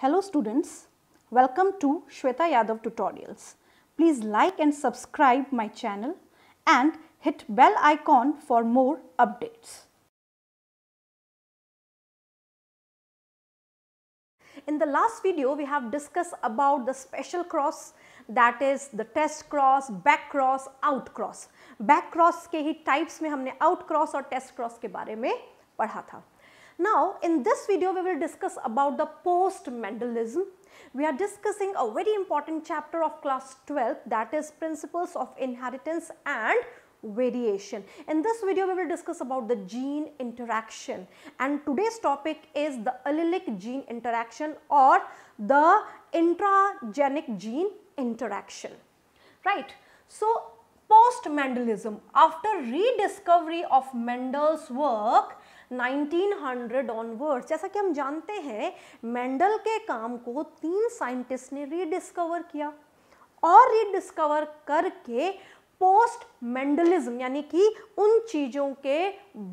Hello students, welcome to Shweta Yadav tutorials. Please like and subscribe my channel and hit bell icon for more updates. In the last video we have discussed about the special cross that is the test cross, back cross, out cross. Back cross ke hi types mein humne out cross aur test cross ke baare mein पढ़ा tha. Now in this video we will discuss about the post-Mendelism. We are discussing a very important chapter of class 12 that is principles of inheritance and variation. In this video, we will discuss about the gene interaction and today's topic is the allelic gene interaction or the intragenic gene interaction, right. So, post-Mendelism, after rediscovery of Mendel's work, 1900 onwards जैसा कि हम जानते हैं Mendel के काम को तीन scientist ने रीडिस्कवर किया और रीडिस्कवर करके पोस्ट मेंडलिज्म यानी कि उन चीज़ों के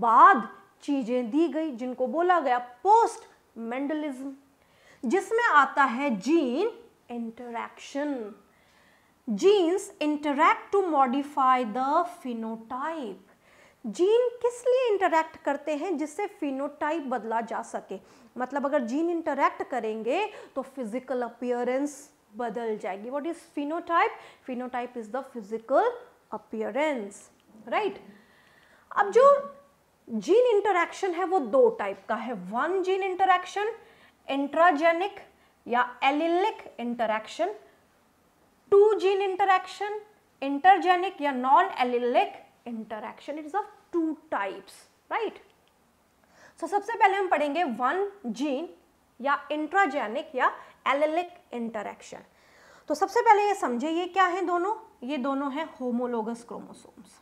बाद चीज़ें दी गई जिनको बोला गया पोस्ट मेंडलिज्म जिसमें आता है gene interaction genes interact to modify the phenotype gene किस लिए इंटरैक्ट करते हैं जिससे फिनोटाइप बदला जा सके मतलब अगर जीन इंटरैक्ट करेंगे तो फिजिकल अपियरेंस बदल जाएगी what is phenotype phenotype is the physical appearance right अब जो जीन इंटरैक्शन है वो दो टाइप का है वन जीन इंटरैक्शन इंट्राजेनिक या allelic interaction two gene interaction intergenic या non allelic interaction it is of two types right so सबसे पहले हम पढ़ेंगे वन जीन या इंट्राजेनिक या एलेलिक इंटरक्शन तो सबसे पहले ये समझे ये क्या है दोनों ये दोनों हैं होमोलोगस क्रोमोसोम्स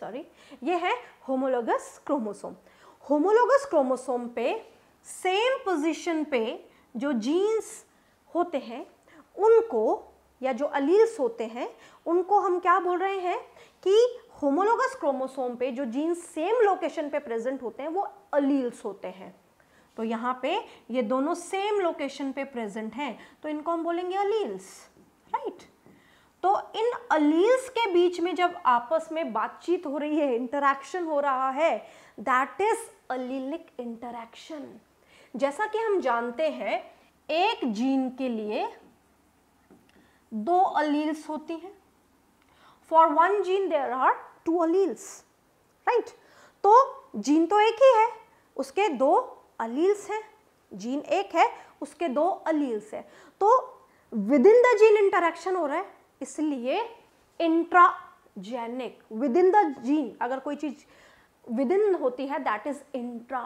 सॉरी ये है होमोलोगस क्रोमोसोम होमोलोगस क्रोमोसोम पे सेम पोजीशन पे जो जीन्स होते हैं उनको या जो अलील्स होते हैं उनको हम क्या बोल रहे हैं कि होमोलोगस क्रोमोसोम पे जो जीन सेम लोकेशन पे प्रेजेंट होते हैं वो अलील्स होते हैं तो यहाँ पे ये दोनों सेम लोकेशन पे प्रेजेंट हैं तो इनको हम बोलेंगे अलील्स राइट तो इन अलील्स के बीच में जब आपस में बातचीत हो रही है इंटरैक्शन हो रहा है दैट इज अलीलिक इंटरैक्शन जैसा कि हम जानते हैं एक जीन के लिए दो अलील्स होती हैं for one gene there are two alleles right तो जीन तो एक ही है उसके दो अलील्स हैं जीन एक है उसके दो अलील्स हैं तो within the gene interaction हो रहा है इसलिए intragenic within the gene अगर कोई चीज विद इन होती है दैट इज इंट्रा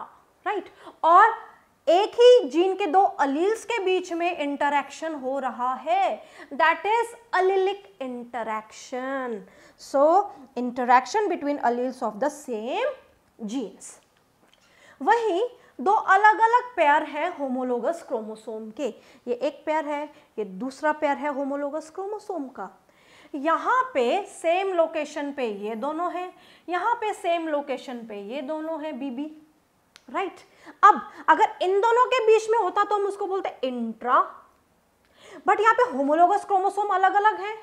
राइट और एक ही जीन के दो अलील्स के बीच में इंटरैक्शन हो रहा है that is allelic interaction so interaction between alleles of the same genes वही दो अलग अलग पेयर है होमोलोगस क्रोमोसोम के ये एक पेयर है ये दूसरा पेयर है होमोलोगस क्रोमोसोम का यहाँ पे सेम लोकेशन पे ये दोनों हैं यहाँ पे सेम लोकेशन पे ये दोनों हैं बीबी राइट right? अब अगर इन दोनों के बीच में होता तो हम उसको बोलते इंट्रा बट यहां पे होमोलोगस क्रोमोसोम अलग अलग है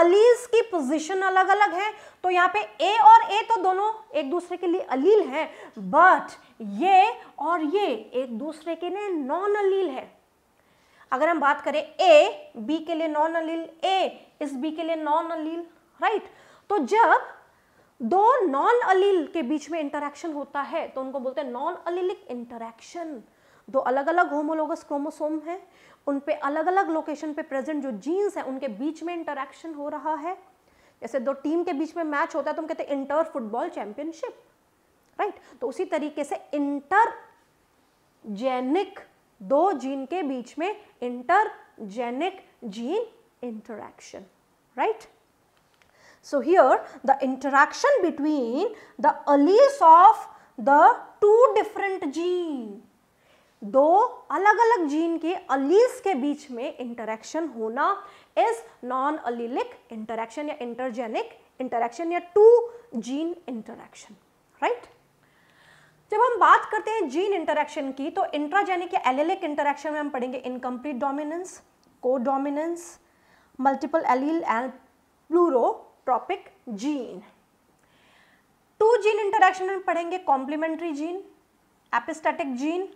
अलील्स की पोजीशन अलग अलग है तो यहां पे ए और ए तो दोनों एक दूसरे के लिए अलील है बट ये और ये एक दूसरे के लिए नॉन अलील है अगर हम बात करें ए बी के लिए नॉन अलील ए इस बी के लिए नॉन अलील राइट तो जब दो नॉन अलील के बीच में इंटरैक्शन होता है तो उनको बोलते हैं नॉन अलीलिक इंटरैक्शन दो अलग अलग होमोलोगस क्रोमोसोम हैं उन पे अलग अलग लोकेशन पे प्रेजेंट जो जीन्स हैं उनके बीच में इंटरेक्शन हो रहा है जैसे दो टीम के बीच में मैच होता है तो हम कहते हैं इंटर फुटबॉल चैंपियनशिप राइट तो उसी तरीके से इंटर जेनिक दो जीन के बीच में intergenic gene interaction right So here the interaction between the alleles of the two different gene, दो अलग अलग जीन के अलीस के बीच में इंटरेक्शन होना इज नॉन अलीलिक इंटरेक्शन या इंटरजेनिक इंटरेक्शन या टू जीन इंटरेक्शन राइट जब हम बात करते हैं जीन इंटरेक्शन की तो इंट्राजेनिक या एलेलिक इंटरेक्शन में हम पढ़ेंगे incomplete dominance co dominance multiple allele and pleiotropic gene two gene interaction में पढ़ेंगे complementary gene epistatic gene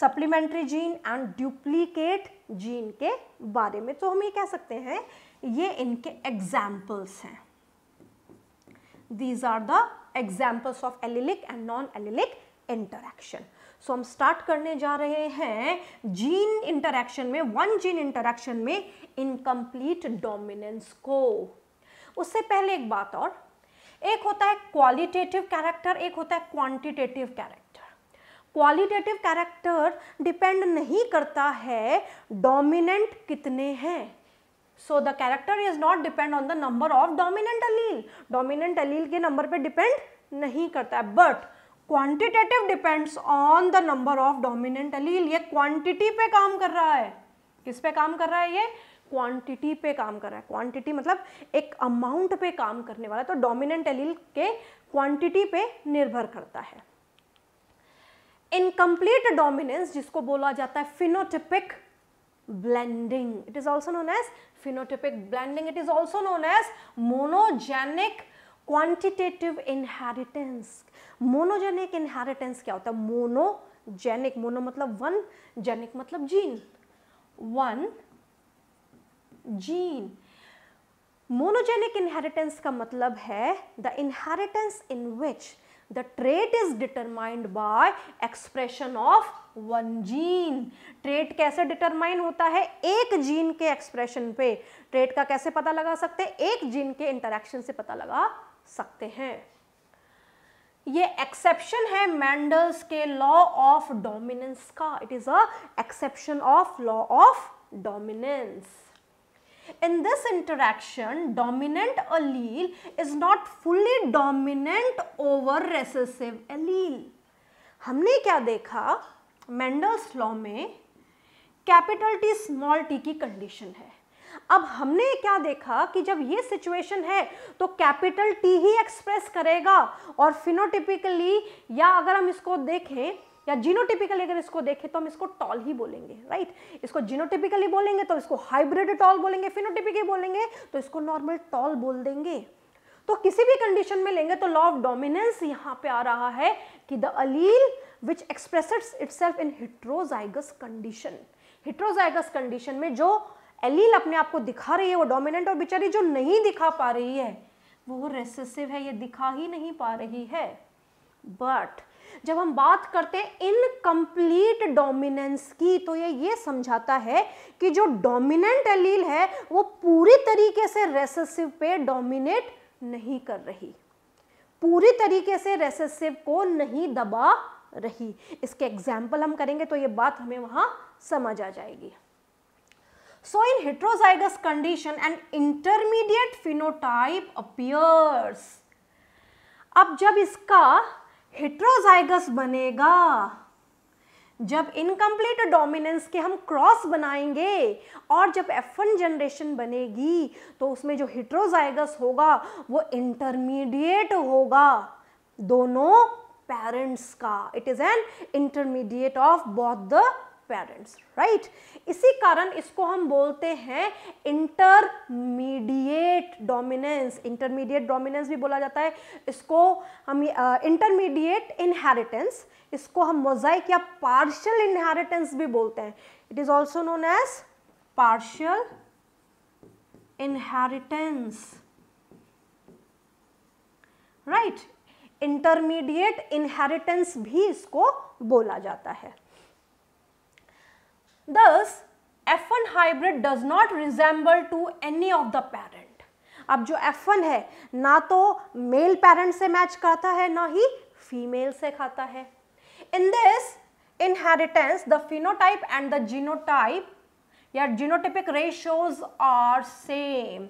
supplementary gene and duplicate gene के बारे में तो हम ये कह सकते हैं ये इनके एग्जाम्पल्स हैं these are the examples of allelic and non allelic interaction so हम स्टार्ट करने जा रहे हैं जीन इंटरक्शन में वन जीन इंटरेक्शन में इनकम्प्लीट डोमिनेंस को उससे पहले एक बात और एक होता है क्वालिटेटिव कैरेक्टर एक होता है quantitative character qualitative character depend नहीं करता है डोमिनेंट कितने हैं so the character is not depend on the number of dominant allele dominant allele के नंबर पे डिपेंड नहीं करता है but quantitative depends on the number of dominant allele ये क्वांटिटी पे काम कर रहा है किस पे काम कर रहा है ये क्वांटिटी पे काम कर रहा है क्वांटिटी मतलब एक अमाउंट पे काम करने वाला तो डोमिनेंट एलील के क्वांटिटी पे निर्भर करता है इनकम्प्लीट डोमिनेंस जिसको बोला जाता है phenotypic blending it is also known as phenotypic blending it is also known as monogenic quantitative inheritance monogenic inheritance क्या होता है मोनोजेनिक मोनो मतलब वन जेनिक मतलब gene one gene monogenic inheritance का मतलब है the inheritance in which the trait is determined by expression of one gene trait कैसे determine होता है एक जीन के एक्सप्रेशन पे ट्रेट का कैसे पता लगा सकते हैं एक जीन के इंटरेक्शन से पता लगा सकते हैं ये एक्सेप्शन है मैंडल्स के लॉ ऑफ डोमिनेंस का it is a exception of law of dominance In this interaction, dominant allele is not fully dominant over recessive allele. हमने क्या देखा मेंडल्स लॉ में कैपिटल टी स्मॉल टी की condition है अब हमने क्या देखा कि जब ये सिचुएशन है तो कैपिटल टी ही एक्सप्रेस करेगा और फिनोटिपिकली या अगर हम इसको देखें या जीनोटिपिकली अगर इसको देखें तो हम इसको टॉल ही बोलेंगे राइट इसको जीनोटिपिकली बोलेंगे तो इसको हाइब्रिड टॉल बोलेंगे फिनोटिपिकली बोलेंगे तो इसको नॉर्मल टॉल बोल देंगे तो किसी भी कंडीशन में लेंगे तो लॉ ऑफ डोमिनेंस यहां पे आ रहा है कि the allele which expresses itself in heterozygous condition heterozygous condition में जो अलील अपने आप को दिखा रही है वो डोमिनेंट और बेचारी जो नहीं दिखा पा रही है वो रेसेसिव है ये दिखा ही नहीं पा रही है बट जब हम बात करते हैं इनकम्प्लीट डोमिनेंस की तो ये ये समझाता है कि जो डोमिनेंट एलील है वो पूरी तरीके से रेसेसिव पे डोमिनेट नहीं कर रही पूरी तरीके से रेसेसिव को नहीं दबा रही इसके एग्जाम्पल हम करेंगे तो ये बात हमें वहां समझ आ जाएगी so in heterozygous condition and intermediate phenotype appears अब जब इसका हिट्रोजाइगस बनेगा जब इनकम्प्लीट डोमिनेंस के हम क्रॉस बनाएंगे और जब F1 जनरेशन बनेगी तो उसमें जो हिट्रोजाइगस होगा वो इंटरमीडिएट होगा दोनों पेरेंट्स का it is an intermediate of both the parents right इसी कारण इसको हम बोलते हैं इंटरमीडिएट डोमिनेंस इंटरमीडिएट डोमिनेंस भी बोला जाता है इसको हम इंटरमीडिएट इनहेरिटेंस इसको हम मोजाइक या पार्शियल इनहेरिटेंस भी बोलते हैं it is also known as partial inheritance right intermediate inheritance भी इसको बोला जाता है thus F one hybrid does not resemble to any of the parent अब जो वन है ना तो मेल पेरेंट से मैच करता है ना ही फीमेल से खाता है in this inheritance the phenotype and the genotype या genotypic ratios are same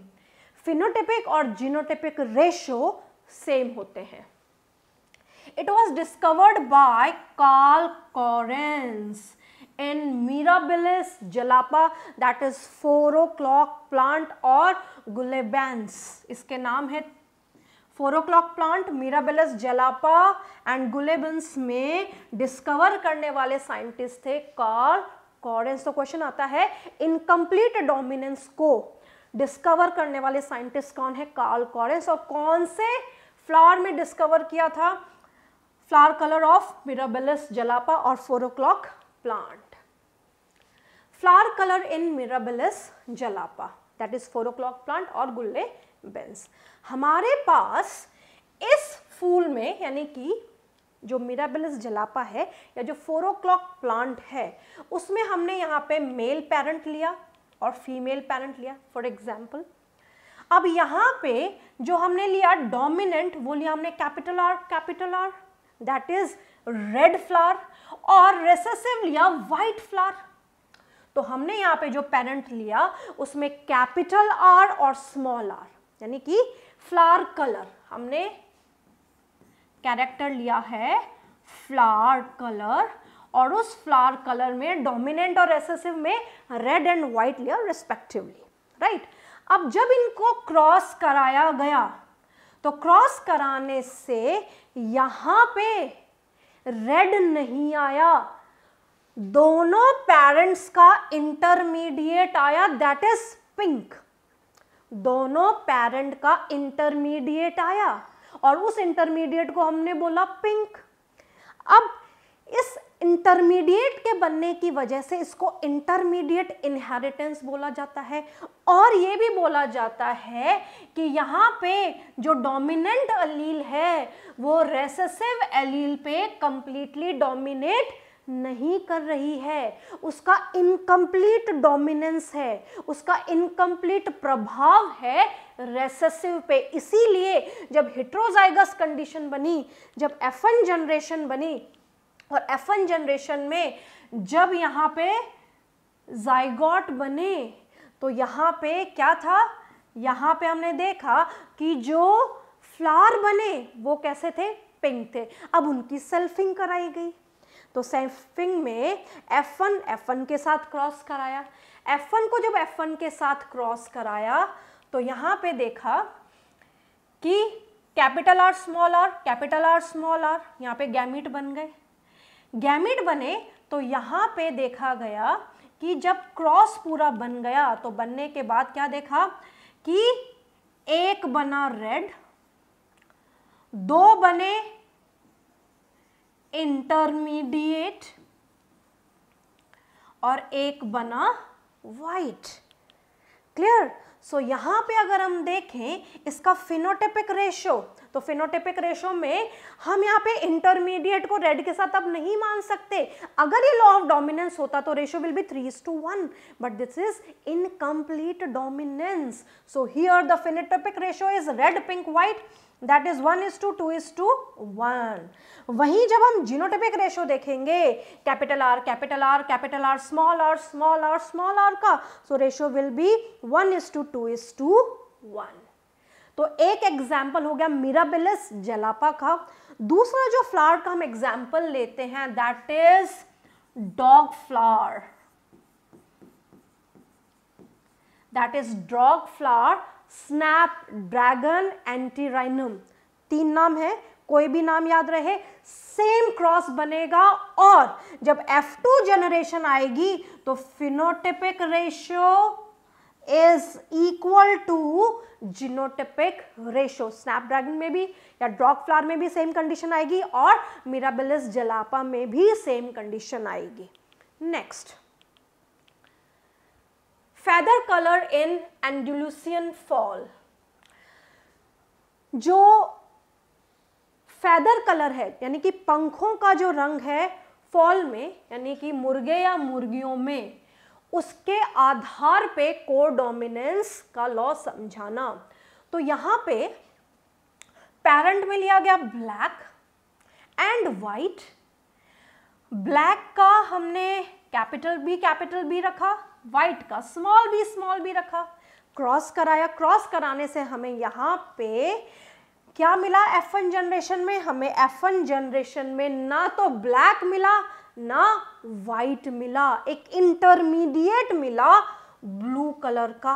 phenotypic और जीनोटिपिक रेशियो सेम होते हैं it was discovered by Carl Correns in Mirabilis jalapa that is o o'clock plant or गुलेबेंस इसके नाम है four o'clock plant Mirabilis jalapa and गुलेबंस में डिस्कवर करने वाले साइंटिस्ट थे कार्ल कॉरेंस तो क्वेश्चन आता है इनकम्प्लीट डोमिनेंस को डिस्कवर करने वाले साइंटिस्ट कौन है कार्ल कॉरेंस और कौन से फ्लावर में डिस्कवर किया था flower colour of Mirabilis jalapa और four o'clock plant Flower color in Mirabilis jalapa that is o o'clock plant और गुल्ले बेंस हमारे पास इस फूल में यानी कि जो मिराबिलस जलापा है या जो फोर ओ क्लॉक प्लांट है उसमें हमने यहाँ पे मेल पेरेंट लिया और फीमेल पेरेंट लिया फॉर एग्जाम्पल अब यहाँ पे जो हमने लिया डोमिनेंट वो लिया हमने capital R capital R that is red flower और रेसेसिव लिया वाइट फ्लावर तो हमने यहाँ पे जो पेरेंट लिया उसमें कैपिटल आर और स्मॉल आर यानी कि फ्लावर कलर हमने कैरेक्टर लिया है फ्लावर कलर और उस फ्लावर कलर में डोमिनेंट और एसेसिव में रेड एंड व्हाइट लिया रेस्पेक्टिवली राइट अब जब इनको क्रॉस कराया गया तो क्रॉस कराने से यहां पे रेड नहीं आया दोनों पेरेंट्स का इंटरमीडिएट आया दैट इज पिंक दोनों पेरेंट का इंटरमीडिएट आया और उस इंटरमीडिएट को हमने बोला पिंक अब इस इंटरमीडिएट के बनने की वजह से इसको इंटरमीडिएट इनहेरिटेंस बोला जाता है और ये भी बोला जाता है कि यहाँ पे जो डोमिनेंट अलील है वो रेसेसिव एलील पे कंप्लीटली डोमिनेट नहीं कर रही है उसका इनकम्प्लीट डोमिनेंस है उसका इनकम्प्लीट प्रभाव है रेसेसिव पे इसीलिए जब हिट्रोजाइगस कंडीशन बनी जब एफ एन जनरेशन बनी और एफ एन जनरेशन में जब यहाँ पे जाइगॉट बने तो यहाँ पे क्या था यहाँ पे हमने देखा कि जो फ्लावर बने वो कैसे थे पिंक थे अब उनकी सेल्फिंग कराई गई तो सैफिंग में F1 F1 के साथ क्रॉस कराया F1 को जब F1 के साथ क्रॉस कराया तो यहाँ पे देखा कि capital R small R capital R small R यहाँ पे गैमिट बन गए गैमिट बने तो यहाँ पे देखा गया कि जब क्रॉस पूरा बन गया तो बनने के बाद क्या देखा कि एक बना रेड दो बने इंटरमीडिएट और एक बना वाइट क्लियर सो यहाँ पे अगर हम देखें इसका फिनोटेपिक रेशो तो फिनोटेपिक रेशो में हम यहाँ पे इंटरमीडिएट को रेड के साथ अब नहीं मान सकते अगर ये लॉ ऑफ डोमिनेंस होता तो ratio will be three to one but this is incomplete dominance so here the phenotypic ratio is red pink white that is one is to two is to one वहीं जब हम genotypic ratio देखेंगे capital R capital R capital R small R small R small R का so ratio will be one is to two is to one तो एक example हो गया mirabilis जलापा का दूसरा जो फ्लावर का हम एग्जाम्पल लेते हैं that is dog flower that is dog flower snapdragon antirrhinum तीन नाम है कोई भी नाम याद रहे सेम क्रॉस बनेगा और जब F2 जनरेशन आएगी तो phenotypic ratio is equal to genotypic ratio snapdragon में भी या ड्रॉक फ्लावर में भी सेम कंडीशन आएगी और मिराबिलिस जलापा में भी सेम कंडीशन आएगी next feather colour in Andalusian fowl जो फैदर कलर है यानी कि पंखों का जो रंग है फॉल में यानी कि मुर्गे या मुर्गियों में उसके आधार पे को डोमिनेंस का लॉ समझाना तो यहाँ पे पेरेंट में लिया गया ब्लैक एंड वाइट ब्लैक का हमने कैपिटल बी कैपिटल बी रखा वाइट का स्मॉल बी स्मॉल बी रखा क्रॉस कराया क्रॉस कराने से हमें यहाँ पे क्या मिला एफ एन जनरेशन में हमें F1 जनरेशन में ना तो ब्लैक मिला ना वाइट मिला एक इंटरमीडिएट मिला ब्लू कलर का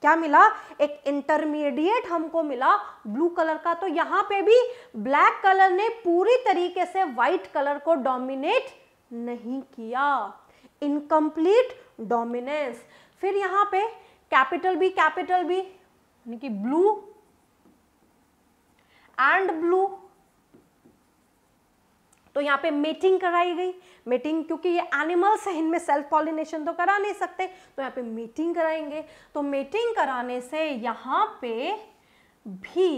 क्या मिला एक इंटरमीडिएट हमको मिला ब्लू कलर का तो यहां पे भी ब्लैक कलर ने पूरी तरीके से व्हाइट कलर को डोमिनेट नहीं किया इनकम्प्लीट डोमिनेंस फिर यहां पे कैपिटल बी कैपिटल बी यानी कि ब्लू एंड ब्लू तो यहां पे मेटिंग कराई गई मेटिंग क्योंकि ये एनिमल्स हैं इनमें सेल्फ पॉलिनेशन तो करा नहीं सकते तो यहाँ पे मेटिंग कराएंगे तो मेटिंग कराने से यहां पे भी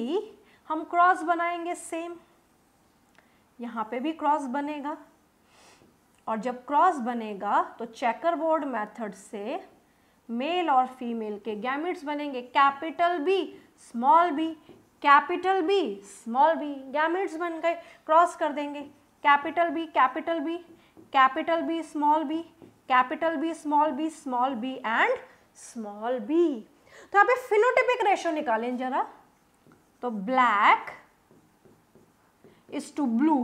हम क्रॉस बनाएंगे सेम यहां पे भी क्रॉस बनेगा और जब क्रॉस बनेगा तो चेकर बोर्ड मैथड से मेल और फीमेल के गैमिट्स बनेंगे capital B small B capital B small B gametes बन गए क्रॉस कर देंगे capital B capital B capital B small B capital B small B small B and small B तो यहाँ पे फिनोटिपिक रेशो निकालें जरा तो black is to blue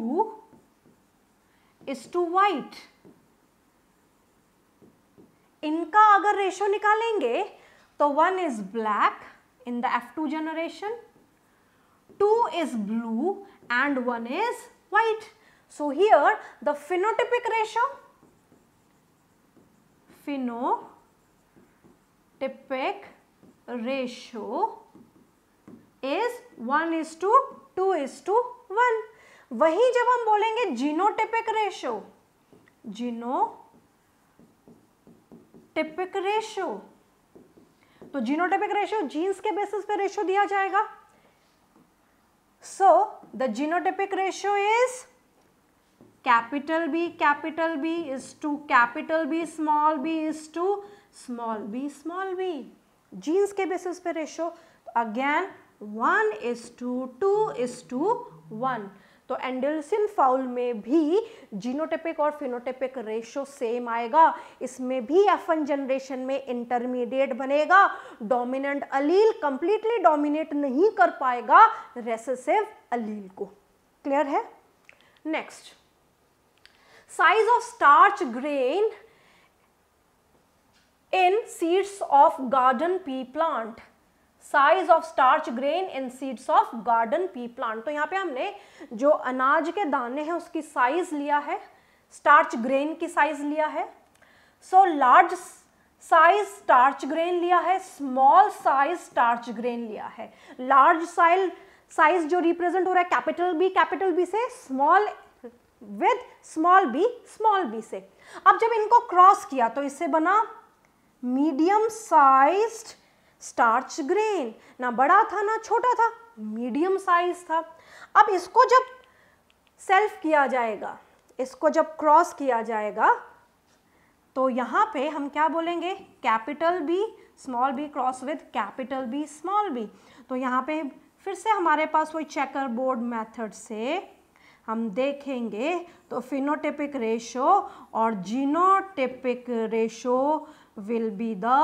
is to white इनका अगर रेशो निकालेंगे तो one is black in the F two generation two is blue and one is white so here the phenotypic ratio phenotypic ratio is one is to two is to one वहीं जब हम बोलेंगे genotypic ratio genotypic ratio तो genotypic ratio genes के basis पे ratio दिया जाएगा so the genotypic ratio is capital B capital B is to capital B small B is to small B small B genes के basis पे ratio again one is to two is to one तो Andalusian fowl में भी जीनोटेपिक और फिनोटेपिक ratio same आएगा इसमें भी F N generation में इंटरमीडिएट बनेगा डोमिनेंट अलील कंप्लीटली डोमिनेट नहीं कर पाएगा रेसेसिव अलील को क्लियर है next size of starch grain in seeds of garden pea plant size of starch grain in seeds of garden pea plant तो यहाँ पे हमने जो अनाज के दाने हैं उसकी साइज लिया है स्टार्च ग्रेन की साइज लिया है so large size starch grain लिया है स्मॉल साइज स्टार्च ग्रेन लिया है लार्ज साइज साइज जो रिप्रेजेंट हो रहा है कैपिटल बी कैपिटल बी से small with small B small B से अब जब इनको क्रॉस किया तो इससे बना मीडियम साइज्ड स्टार्च ग्रेन ना बड़ा था ना छोटा था मीडियम साइज था अब इसको जब सेल्फ किया जाएगा इसको जब क्रॉस किया जाएगा तो यहाँ पे हम क्या बोलेंगे capital B small B cross with capital B small B तो यहाँ पे फिर से हमारे पास वही चेकर बोर्ड मैथड से हम देखेंगे तो फिनोटिपिक रेशो और genotypic ratio will be the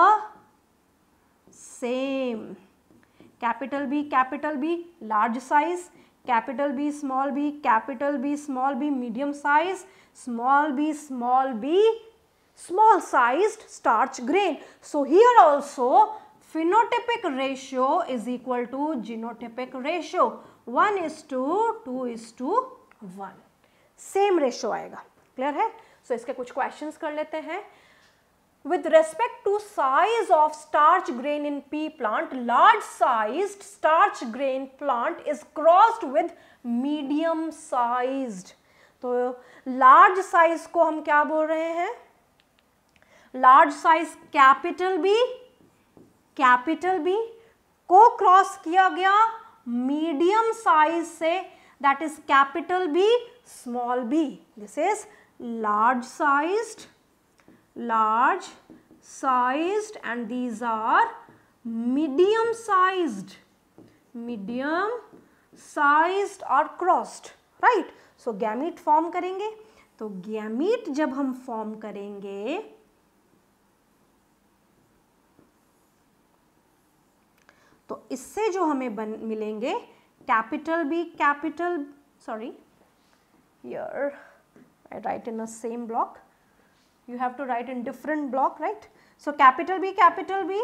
same capital B capital B large size capital B small B capital B small B medium size small B small B small size starch grain so here also phenotypic ratio is equal to genotypic ratio one is to two is to one same ratio आएगा clear है so so, इसके कुछ questions कर लेते हैं with respect to size of starch grain in pea plant, large sized starch grain plant is crossed with medium sized. तो large size को हम क्या बोल रहे हैं large size capital B, capital B को क्रॉस किया गया medium size से that is capital B, small b. This is large sized large sized and these are medium sized medium sized or crossed right so gamete form करेंगे तो gamete jab hum form karenge तो इससे जो हमें बन मिलेंगे capital B capital sorry yeah I write in a same block you have to write in different block right so capital b capital b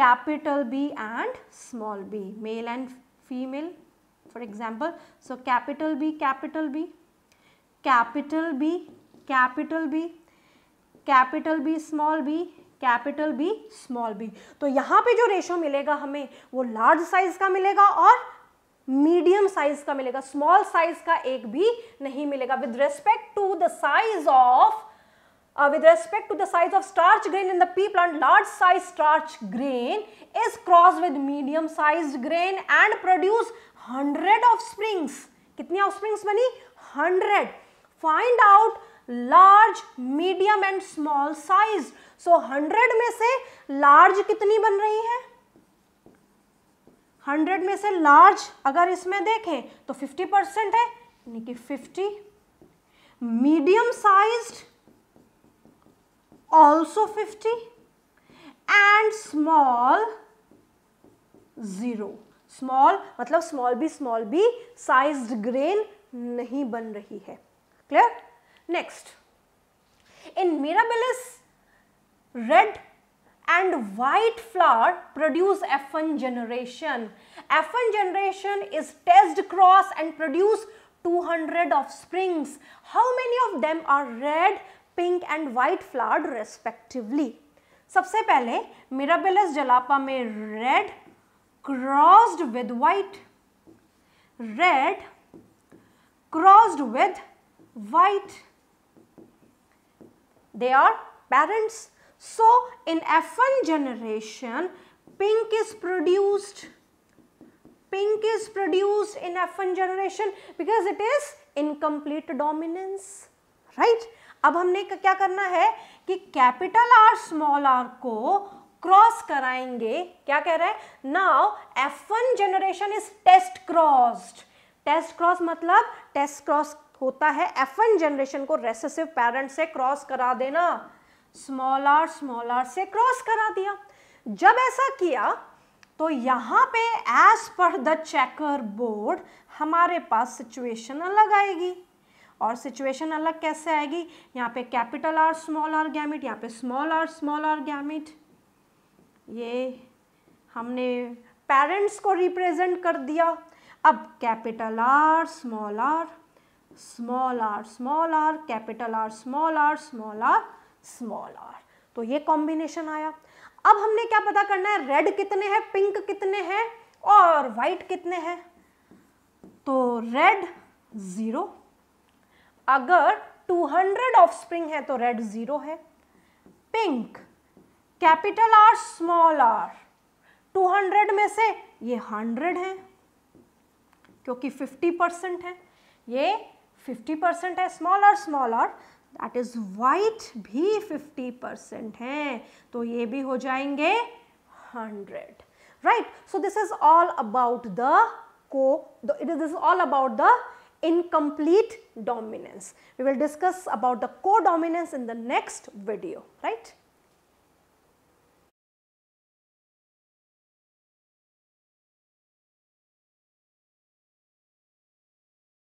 capital b and small b male and female for example so capital b capital b capital b capital b capital b small b capital B small B तो यहाँ पे जो ratio मिलेगा हमें वो large size का मिलेगा और मीडियम साइज का मिलेगा स्मॉल साइज का एक भी नहीं मिलेगा with respect to the size of uh, with respect to the size of starch grain in the pea plant, large size starch grain is crossed with medium sized grain and produce 100 offsprings. कितनी offsprings bani 100. Find out large medium and small size so hundred में से large कितनी बन रही है hundred में से large अगर इसमें देखें तो फिफ्टी परसेंट है यानी कि fifty medium sized also 50 and small 0. small मतलब small b small b sized grain नहीं बन रही है clear next in Mirabilis red and white flower produce F1 generation. F1 generation is test cross and produce 200 offsprings. How many of them are red Pink and white flowered respectively. सबसे पहले Mirabilis jalapa में red crossed with white red crossed with white. They are parents. So, in F1 generation, pink is produced. Pink is produced in F1 generation because it is incomplete dominance, right? अब हमने क्या करना है कि capital R small R को cross कराएंगे क्या कह रहा है now F one generation is test crossed test cross मतलब टेस्ट क्रॉस होता है एफ वन जनरेशन को रेसेसिव पेरेंट से क्रॉस करा देना स्मॉल आर स्मॉल आर से क्रॉस करा दिया जब ऐसा किया तो यहां पे as per the checker board हमारे पास सिचुएशन अलग आएगी और सिचुएशन अलग कैसे आएगी यहाँ पे capital R small R gamete यहाँ पे small R small R gamete ये हमने पेरेंट्स को रिप्रेजेंट कर दिया अब capital R small R small R small R capital R small R small R small R तो ये कॉम्बिनेशन आया अब हमने क्या पता करना है रेड कितने हैं पिंक कितने हैं और वाइट कितने हैं तो रेड ज़ीरो अगर 200 स्प्रिंग तो है तो रेड जीरो है pink capital R small R 200 में से ये 100 है क्योंकि 50 परसेंट है ये 50 परसेंट है small R small R that is white भी 50 परसेंट है तो ये भी हो जाएंगे 100 right so this is all about the को it is all about the incomplete dominance. We will discuss about the codominance in the next video, right?